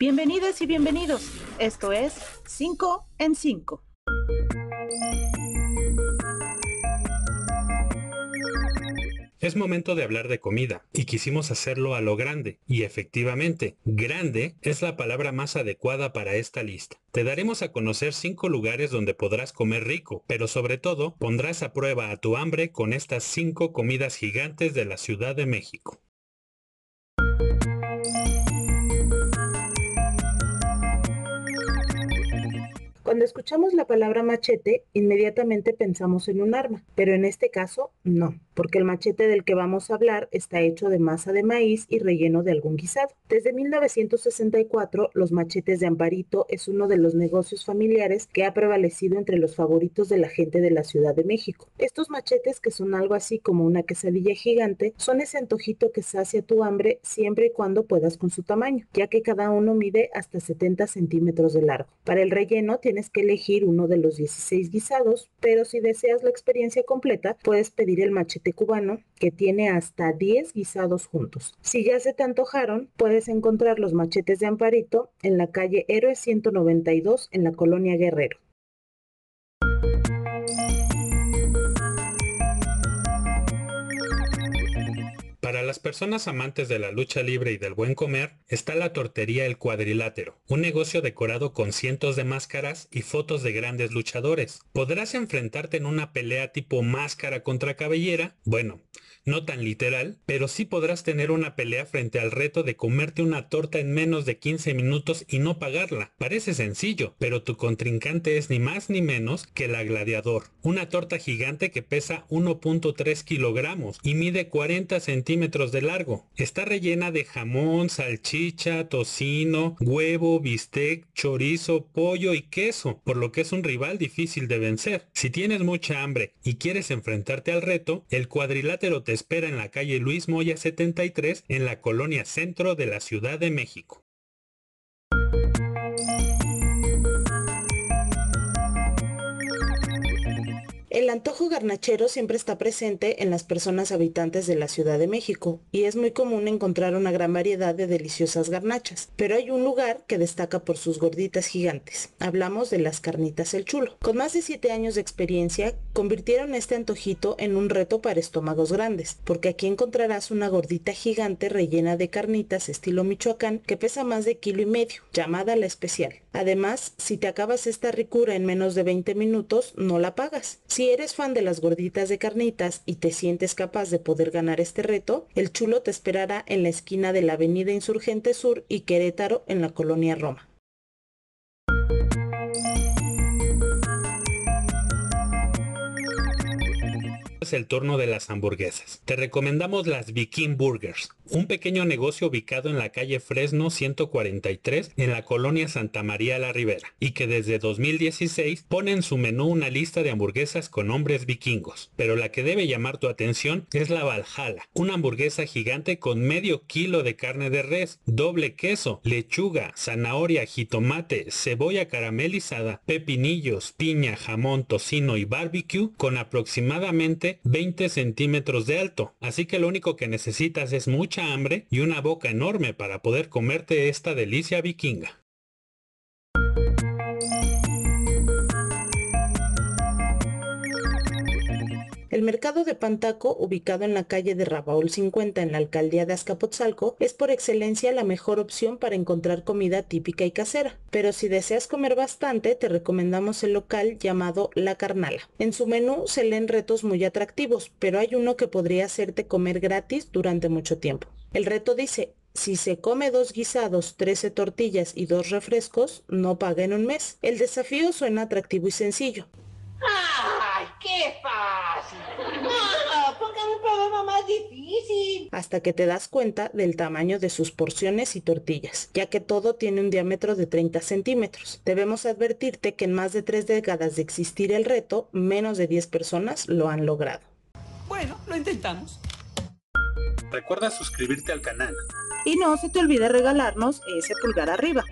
Bienvenidas y bienvenidos. Esto es 5 en 5. Es momento de hablar de comida y quisimos hacerlo a lo grande. Y efectivamente, grande es la palabra más adecuada para esta lista. Te daremos a conocer 5 lugares donde podrás comer rico, pero sobre todo pondrás a prueba a tu hambre con estas 5 comidas gigantes de la Ciudad de México. Cuando escuchamos la palabra machete, inmediatamente pensamos en un arma, pero en este caso no, porque el machete del que vamos a hablar está hecho de masa de maíz y relleno de algún guisado. Desde 1964, los machetes de Amparito es uno de los negocios familiares que ha prevalecido entre los favoritos de la gente de la Ciudad de México. Estos machetes, que son algo así como una quesadilla gigante, son ese antojito que sacia tu hambre siempre y cuando puedas con su tamaño, ya que cada uno mide hasta 70 centímetros de largo. Para el relleno tiene que elegir uno de los 16 guisados, pero si deseas la experiencia completa, puedes pedir el machete cubano, que tiene hasta 10 guisados juntos. Si ya se te antojaron, puedes encontrar los machetes de Amparito en la calle Héroe 192 en la colonia Guerrero. Para las personas amantes de la lucha libre y del buen comer, está la tortería El Cuadrilátero, un negocio decorado con cientos de máscaras y fotos de grandes luchadores. Podrás enfrentarte en una pelea tipo máscara contra cabellera, bueno, no tan literal, pero sí podrás tener una pelea frente al reto de comerte una torta en menos de 15 minutos y no pagarla. Parece sencillo, pero tu contrincante es ni más ni menos que la gladiador. Una torta gigante que pesa 1.3 kilogramos y mide 40 centímetros de largo. Está rellena de jamón, salchicha, tocino, huevo, bistec, chorizo, pollo y queso, por lo que es un rival difícil de vencer. Si tienes mucha hambre y quieres enfrentarte al reto, el cuadrilátero te espera en la calle Luis Moya 73 en la colonia centro de la Ciudad de México. El antojo garnachero siempre está presente en las personas habitantes de la Ciudad de México y es muy común encontrar una gran variedad de deliciosas garnachas, pero hay un lugar que destaca por sus gorditas gigantes. Hablamos de las carnitas El Chulo. Con más de 7 años de experiencia, convirtieron este antojito en un reto para estómagos grandes, porque aquí encontrarás una gordita gigante rellena de carnitas estilo Michoacán que pesa más de kilo y medio, llamada la especial. Además, si te acabas esta ricura en menos de 20 minutos, no la pagas. Si eres fan de las gorditas de carnitas y te sientes capaz de poder ganar este reto, el chulo te esperará en la esquina de la Avenida Insurgente Sur y Querétaro en la colonia Roma. el turno de las hamburguesas. Te recomendamos las Viking Burgers, un pequeño negocio ubicado en la calle Fresno 143 en la colonia Santa María la Ribera y que desde 2016 pone en su menú una lista de hamburguesas con hombres vikingos. Pero la que debe llamar tu atención es la Valhalla, una hamburguesa gigante con medio kilo de carne de res, doble queso, lechuga, zanahoria, jitomate, cebolla caramelizada, pepinillos, piña, jamón, tocino y barbecue con aproximadamente 20 centímetros de alto, así que lo único que necesitas es mucha hambre y una boca enorme para poder comerte esta delicia vikinga. El mercado de Pantaco, ubicado en la calle de Rabaul 50 en la alcaldía de Azcapotzalco, es por excelencia la mejor opción para encontrar comida típica y casera. Pero si deseas comer bastante, te recomendamos el local llamado La Carnala. En su menú se leen retos muy atractivos, pero hay uno que podría hacerte comer gratis durante mucho tiempo. El reto dice, si se come dos guisados, 13 tortillas y dos refrescos, no paga en un mes. El desafío suena atractivo y sencillo. ¡Ah! difícil. Hasta que te das cuenta del tamaño de sus porciones y tortillas, ya que todo tiene un diámetro de 30 centímetros. Debemos advertirte que en más de tres décadas de existir el reto, menos de 10 personas lo han logrado. Bueno, lo intentamos. Recuerda suscribirte al canal. Y no se te olvide regalarnos ese pulgar arriba.